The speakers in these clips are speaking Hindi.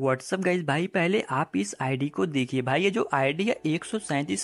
व्हाट्सअप गाइज भाई पहले आप इस आईडी को देखिए भाई ये जो आईडी है एक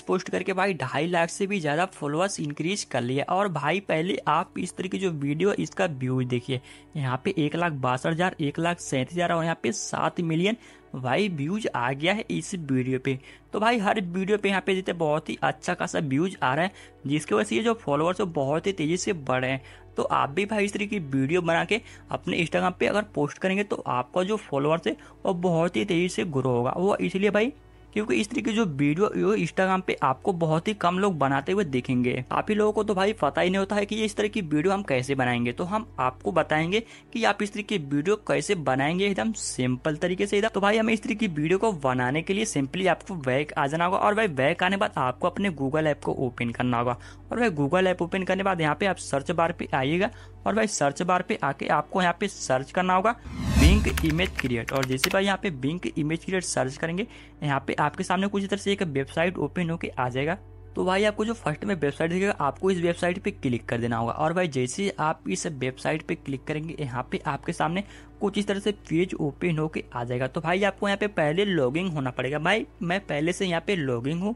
पोस्ट करके भाई ढाई लाख से भी ज़्यादा फॉलोअर्स इंक्रीज कर लिया और भाई पहले आप इस तरह की जो वीडियो है इसका व्यूज देखिए यहाँ पे एक लाख बासठ हज़ार एक लाख सैंतीस हज़ार और यहाँ पे सात मिलियन भाई व्यूज आ गया है इस वीडियो पे तो भाई हर वीडियो पे यहाँ पे जितने बहुत ही अच्छा खासा व्यूज आ रहा है जिसकी वजह से ये जो फॉलोअर्स है बहुत ही तेज़ी से बढ़ रहे हैं तो आप भी भाई इस तरीके की वीडियो बना के अपने इंस्टाग्राम पे अगर पोस्ट करेंगे तो आपका जो फॉलोअर्स है वो बहुत ही तेज़ी से ग्रो होगा वो इसलिए भाई क्योंकि इस तरीके जो वीडियो इंस्टाग्राम पे आपको बहुत ही कम लोग बनाते हुए देखेंगे आप ही लोगों को तो भाई पता ही नहीं होता है कि इस तरह की वीडियो हम कैसे बनाएंगे तो हम आपको बताएंगे कि आप इस तरह की वीडियो कैसे बनाएंगे एकदम सिंपल तरीके से तो भाई हमें इस तरह की वीडियो को बनाने के लिए सिंपली आपको बैक आ जाना होगा और भाई बैक आने बाद आपको अपने गूगल ऐप को ओपन करना होगा और भाई गूगल ऐप ओपन करने बाद यहाँ पे आप सर्च बार पे आइएगा और भाई सर्च बार पे आके आपको यहाँ पे सर्च करना होगा बिंक इमेज क्रिएट और जैसे भाई यहाँ पे बिंक इमेज क्रिएट सर्च करेंगे यहाँ पे आपके सामने कुछ तरह से एक वेबसाइट ओपन होके आ जाएगा तो भाई आपको जो फर्स्ट में वेबसाइट दिखेगा आपको इस वेबसाइट पे क्लिक कर देना होगा और भाई जैसे आप इस वेबसाइट पे क्लिक करेंगे यहाँ पे आपके सामने कुछ इस तरह से पेज ओपन होके आ जाएगा तो भाई आपको यहाँ पे पहले लॉगिंग होना पड़ेगा भाई मैं पहले से यहाँ पे लॉगिंग हूँ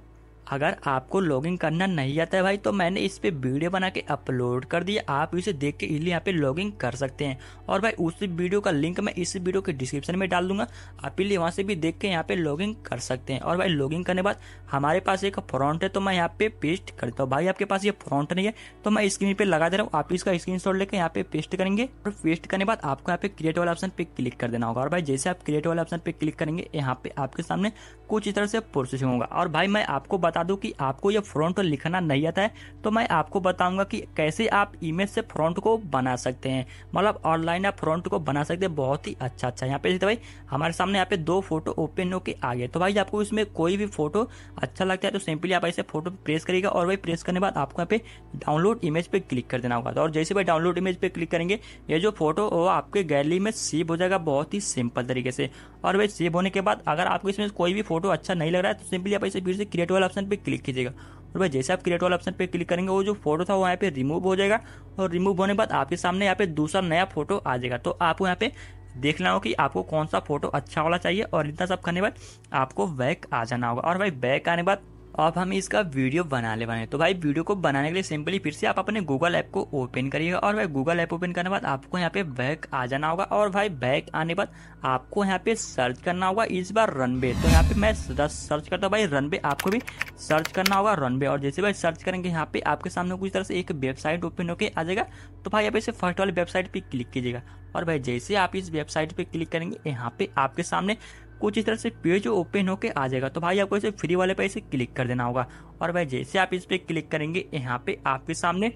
अगर आपको लॉगिन करना नहीं आता है भाई तो मैंने इस पर वीडियो बना के अपलोड कर दिया आप इसे देख के इसलिए यहाँ पे लॉगिन कर सकते हैं और भाई उस वीडियो का लिंक मैं इस वीडियो के डिस्क्रिप्शन में डाल दूंगा आप इसलिए वहाँ से भी देख के यहाँ पे लॉगिन कर सकते हैं और भाई लॉगिन करने बाद हमारे पास एक फ्रॉन्ट है तो मैं यहाँ पे पेस्ट करता हूँ भाई आपके पास ये फ्रॉन्ट नहीं है तो मैं स्क्रीन पर लगा दे रहा हूँ आप इसका स्क्रीन शॉट लेकर यहाँ पे पेस्ट करेंगे और पेस्ट करने बाद आपको यहाँ पे क्रिएट वाला ऑप्शन पे क्लिक कर देना होगा और भाई जैसे आप क्रिएट वाला ऑप्शन पे क्लिक करेंगे यहाँ पे आपके सामने कुछ इस तरह से प्रोसेसिंग होगा और भाई मैं आपको बता बता दूं कि आपको ये फ्रंट लिखना नहीं आता है तो मैं आपको बताऊंगा कि कैसे आप इमेज से फ्रंट को बना सकते हैं मतलब ऑनलाइन आप फ्रंट को बना सकते हैं बहुत ही अच्छा अच्छा यहाँ पे देखते भाई हमारे सामने यहाँ पे दो फोटो ओपन होकर आ गए तो भाई आपको इसमें कोई भी फोटो अच्छा लगता है तो सिंपली आप ऐसे फोटो प्रेस करिएगा और भाई प्रेस करने के बाद आपको यहाँ पे डाउनलोड इमेज पे क्लिक कर देना होगा तो और जैसे भाई डाउनलोड इमेज पे क्लिक करेंगे ये जो फोटो वो आपके गैलरी में सेव हो जाएगा बहुत ही सिंपल तरीके से और वे सेव होने के बाद अगर आपको इसमें कोई भी फोटो अच्छा नहीं लग रहा है तो सिंपली आप इसे फिर से क्रिएट वाला ऑप्शन पर क्लिक कीजिएगा और भाई जैसे आप क्रिएट वाला ऑप्शन पर क्लिक करेंगे वो जो फोटो था वो यहाँ पे रिमूव हो जाएगा और रिमूव होने के बाद आपके सामने यहाँ पे दूसरा नया फोटो आ जाएगा तो आपको यहाँ पे देखना हो कि आपको कौन सा फोटो अच्छा वाला चाहिए और इतना सब करने बाद आपको बैक आ जाना होगा और भाई बैक आने बाद अब हम इसका वीडियो बना ले बने तो भाई वीडियो को बनाने के लिए सिंपली फिर से आप अपने गूगल ऐप को ओपन करिएगा और भाई गूगल ऐप ओपन करने के बाद आपको यहाँ पे बैक आ जाना होगा और भाई बैक आने के बाद आपको यहाँ पे सर्च करना होगा इस बार रनवे तो यहाँ पे मैं सर्च करता हूँ भाई रनवे आपको भी सर्च करना होगा रनवे और जैसे भाई सर्च करेंगे यहाँ पे आपके सामने कुछ तरह से एक वेबसाइट ओपन होकर आ जाएगा तो भाई यहाँ पे फर्स्ट वाली वेबसाइट पर क्लिक कीजिएगा और भाई जैसे आप इस वेबसाइट पर क्लिक करेंगे यहाँ पे आपके सामने कुछ इस तरह से पेज ओपन होकर आ जाएगा तो भाई आपको इसे फ्री वाले पे इसे क्लिक कर देना होगा और भाई जैसे आप इस पर क्लिक करेंगे यहाँ पे आपके सामने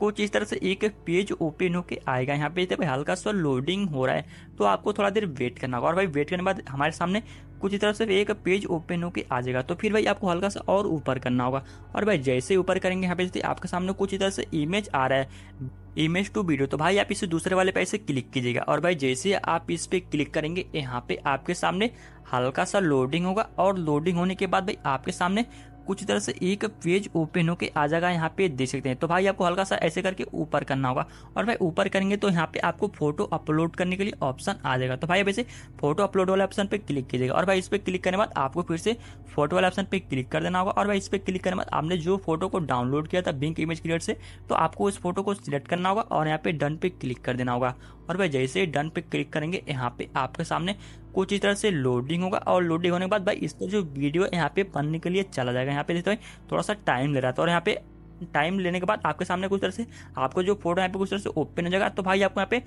कुछ इस तरह से एक पेज ओपन होके आएगा यहाँ पे भाई हल्का सा लोडिंग हो रहा है तो आपको थोड़ा देर वेट करना होगा और भाई वेट करने के बाद हमारे सामने कुछ इस तरह से एक पेज ओपन होकर आ जाएगा तो फिर भाई आपको हल्का सा और ऊपर करना होगा और भाई जैसे ऊपर करेंगे यहाँ पे आपके सामने कुछ इस तरह से इमेज आ रहा है इमेज टू वीडियो तो भाई आप इसे दूसरे वाले पे ऐसे क्लिक कीजिएगा और भाई जैसे आप इस पर क्लिक करेंगे यहाँ पे आपके सामने हल्का सा लोडिंग होगा और लोडिंग होने के बाद भाई आपके सामने कुछ तरह से एक पेज ओपन होकर आ जाएगा यहाँ पे देख सकते हैं तो भाई आपको हल्का सा ऐसे करके ऊपर करना होगा और भाई ऊपर करेंगे तो यहाँ पे आपको फोटो अपलोड करने के लिए ऑप्शन आ जाएगा तो भाई वैसे फोटो अपलोड वाले ऑप्शन पे क्लिक कीजिएगा और भाई इस पर क्लिक करने बाद आपको फिर से फोटो वाले ऑप्शन पे क्लिक कर देना होगा और भाई इस पर क्लिक करने बाद आपने जो फोटो को डाउनलोड किया था बिंक इमेज क्रिएट से तो आपको उस फोटो को सिलेक्ट करना होगा और यहाँ पे डन पे क्लिक कर देना होगा और भाई जैसे ही डन पे क्लिक करेंगे यहाँ पे आपके सामने कुछ इस तरह से लोडिंग होगा और लोडिंग होने के बाद भाई इसका जो वीडियो यहाँ पे बनने के लिए चला जाएगा यहाँ पे देखते भाई थोड़ा सा टाइम ले रहा था और यहाँ पे टाइम लेने के बाद आपके सामने कुछ तरह से आपको जो फोटो यहाँ पे कुछ तरह से ओपन हो जाएगा तो भाई आपको यहाँ पे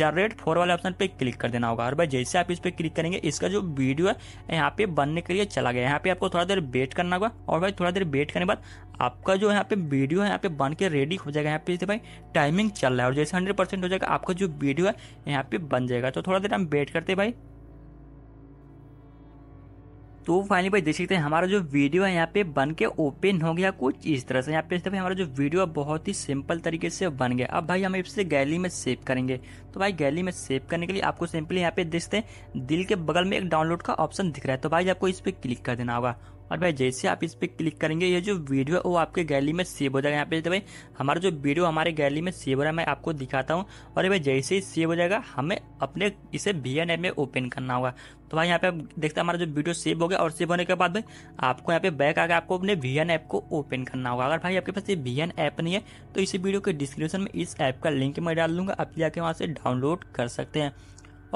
जनरेट फोर वाले ऑप्शन पे क्लिक कर देना होगा और भाई जैसे आप इस पर क्लिक करेंगे इसका जो वीडियो है यहाँ पे बनने के लिए चला गया यहाँ पे आपको थोड़ा देर वेट करना होगा और भाई थोड़ा देर वेट करने के बाद आपका जो यहाँ पे वीडियो है यहाँ पे बन के रेडी हो जाएगा यहाँ पे भाई टाइमिंग चल रहा है और जैसे हंड्रेड परसेंट हो जाएगा आपका जो वीडियो है यहाँ पे बन जाएगा तो थोड़ा देर हम वेट करते भाई तो फाइनली भाई देख सकते हैं हमारा जो वीडियो है यहाँ पे बन के ओपन हो गया कुछ इस तरह से यहाँ पे हमारा जो वीडियो है बहुत ही सिंपल तरीके से बन गया अब भाई हम इससे गैली में सेव करेंगे तो भाई गैली में सेव करने के लिए आपको सिंपली यहाँ पे देखते हैं दिल के बगल में एक डाउनलोड का ऑप्शन दिख रहा है तो भाई आपको इस पर क्लिक कर देना होगा और भाई जैसे आप इस पर क्लिक करेंगे ये जो वीडियो है वो आपके गैली में सेव हो जाएगा यहाँ पे तो भाई हमारा जो वीडियो हमारे गैली में सेव हो रहा है मैं आपको दिखाता हूँ और भाई जैसे ही सेव हो जाएगा हमें अपने इसे वी एन में ओपन करना होगा तो भाई यहाँ पे आप देखते हैं हमारा जो वीडियो सेव हो गया और सेव होने के बाद भाई आपको यहाँ पे बैक गया आपको अपने वी एन ऐप को ओपन करना होगा अगर भाई आपके पास ये वी एन ऐप नहीं है तो इसी वीडियो के डिस्क्रिप्शन में इस ऐप का लिंक मैं डाल दूंगा आप जाके वहाँ से डाउनलोड कर सकते हैं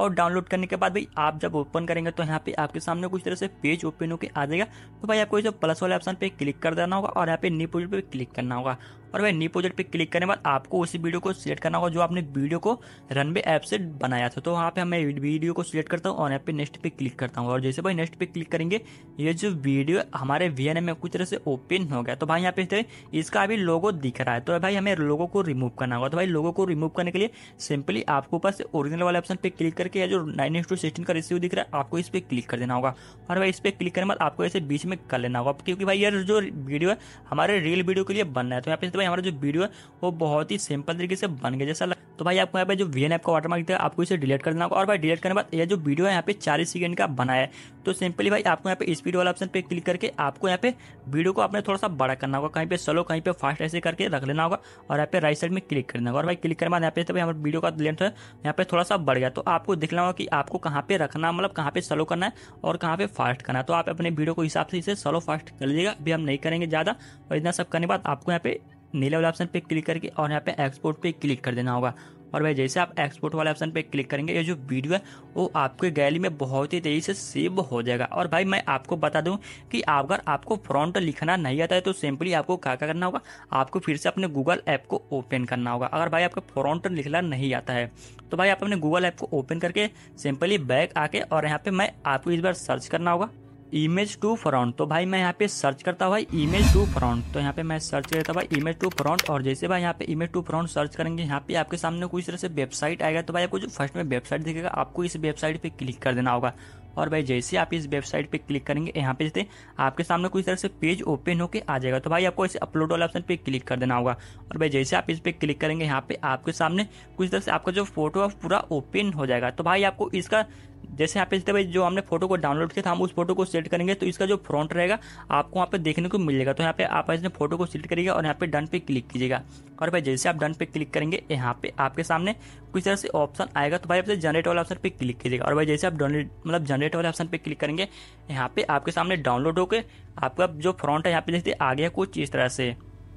और डाउनलोड करने के बाद भाई आप जब ओपन करेंगे तो यहाँ पे आपके सामने कुछ तरह से पेज ओपन होकर आ जाएगा तो भाई आपको इसे प्लस वाले ऑप्शन पे क्लिक कर देना होगा और यहाँ पे न्यू पोजिशन पे क्लिक करना होगा और भाई न्यू प्रोजेक्ट पे क्लिक करने के बाद आपको उसी वीडियो को सिलेक्ट करना होगा जो आपने वीडियो को रनबे ऐप से बनाया था तो वहाँ पे मैं वीडियो को सिलेक्ट करता हूँ और यहाँ पे नेक्स्ट पे क्लिक करता हूँ और जैसे भाई नेक्स्ट पे क्लिक करेंगे ये जो वीडियो हमारे वी में कुछ तरह से ओपन हो गया तो भाई यहाँ पे थे इसका अभी लोगो दिख रहा है तो भाई हमें लोगो को रिमूव करना होगा तो भाई लोगो को रिमूव करने के लिए सिंपली आपको पास ओरिजिनल वाले ऑप्शन पे क्लिक करके या जो नाइन टू सिक्सटीन का रेशियो दिख रहा है आपको इस पर क्लिक कर देना होगा और भाई इस पर क्लिक करने के बाद आपको ऐसे बीच में कर लेना होगा क्योंकि भाई यार जो वीडियो है हमारे रियल वीडियो के लिए बनना है तो यहाँ पे तो भाई हमारा जो वीडियो है वो बहुत ही सिंपल तरीके से बन गया जैसा तो भाई आपको यहाँ पे जो वी एन ऐप का वाटरमार्क था आपको इसे डिलीट कर देना होगा और भाई डिलीट करने बाद ये जो वीडियो है यहाँ पे चालीस सेकंड का बना है तो सिंपली भाई आपको यहाँ पे स्पीड वाला ऑप्शन पे क्लिक करके आपको यहाँ पे वीडियो को आपने थोड़ा सा बड़ा करना होगा कहीं पे स्लो कहीं पे फास्ट ऐसे करके रख लेना होगा और यहाँ पे राइट साइड में क्लिक करना होगा और भाई क्लिक करने बाद यहाँ पे भाई हमारे वीडियो का लेंथ है यहाँ पे थोड़ा सा बढ़ गया तो आपको देख लेना होगा कि आपको कहाँ पे रखना मतलब कहाँ पे स्लो करना है और कहाँ पे फास्ट करना है तो आप अपने वीडियो को हिसाब से इसे स्लो फास्ट कर लीजिएगा अभी हम नहीं करेंगे ज़्यादा और इतना सब करने बाद आपको यहाँ पे नीले वाले ऑप्शन पे क्लिक करके और यहाँ पे एक्सपोर्ट पे क्लिक कर देना होगा और भाई जैसे आप एक्सपोर्ट वाले ऑप्शन पे क्लिक करेंगे ये जो वीडियो है वो आपके गैलरी में बहुत ही तेज़ी से सेव हो जाएगा और भाई मैं आपको बता दूं कि अगर आपको फ्रॉन्ट लिखना नहीं आता है तो सिंपली आपको क्या क्या करना होगा आपको फिर से अपने गूगल ऐप को ओपन करना होगा अगर भाई आपको फ्रॉन्ट लिखना नहीं आता है तो भाई आप अपने गूगल ऐप को ओपन करके सिंपली बैक आके और यहाँ पर मैं आपको इस बार सर्च करना होगा इमेज टू फ्रंट तो भाई मैं यहाँ पे सर्च करता भाई इमेज टू फ्रंट तो यहाँ पे मैं सर्च करता भाई इमेज टू फ्रंट और जैसे भाई यहाँ पे इमेज टू फ्रंट सर्च करेंगे यहाँ पे आपके सामने कुछ तरह से वेबसाइट आएगा तो भाई आपको जो फर्स्ट में वेबसाइट दिखेगा आपको इस वेबसाइट पे क्लिक तो कर देना होगा और भाई जैसे आप इस वेबसाइट पे क्लिक करेंगे यहाँ पे जैसे आपके सामने कुछ तरह से पेज ओपन होके आ जाएगा तो भाई आपको इसे अपलोड वाले ऑप्शन पे क्लिक कर देना होगा और भाई जैसे आप इस पर क्लिक करेंगे यहाँ पे आपके सामने कुछ तरह से आपका जो फोटो है पूरा ओपन हो जाएगा तो भाई आपको इसका जैसे यहाँ पे देखते भाई जो हमने फोटो को डाउनलोड किया था हम उस फोटो को सेलेक्ट करेंगे तो इसका जो फ्रंट रहेगा आपको वहाँ पे देखने को मिलेगा तो यहाँ पे आप इसने फोटो को सिलेक्ट करिएगा और यहाँ पे डन पे क्लिक कीजिएगा और भाई जैसे आप डन पे क्लिक करेंगे यहाँ पे आपके सामने कुछ तरह से ऑप्शन आएगा तो भाई आपसे जनरेट वाले ऑप्शन पे क्लिक कीजिएगा और भाई जैसे आप डाउनलोड मतलब जनरेट वाले ऑप्शन पे क्लिक करेंगे यहाँ पे आपके सामने डाउनलोड होकर आपका जो फ्रंट है यहाँ पे देखते आ गया कुछ इस तरह से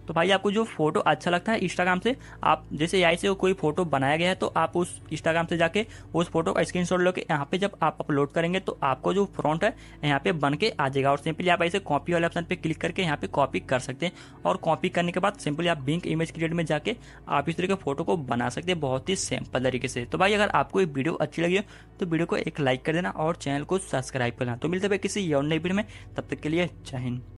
तो भाई आपको जो फोटो अच्छा लगता है इंस्टाग्राम से आप जैसे यहाँ से कोई फोटो बनाया गया है तो आप उस इंस्टाग्राम से जाके उस फोटो का स्क्रीन शॉट लेके यहाँ पे जब आप अपलोड करेंगे तो आपको जो फ्रंट है यहाँ पे बन के आ जाएगा और सिंपली आप ऐसे कॉपी वाले ऑप्शन पे क्लिक करके यहाँ पे कॉपी कर सकते हैं और कॉपी करने के बाद सिंपली आप बिंक इमेज क्रिएट में जाके आप इस तरीके फोटो को बना सकते हैं बहुत ही सिंपल तरीके से तो भाई अगर आपको ये वीडियो अच्छी लगी हो तो वीडियो को एक लाइक कर देना और चैनल को सब्सक्राइब करना तो मिलते हैं किसी और नई वीडियो में तब तक के लिए जय हिंद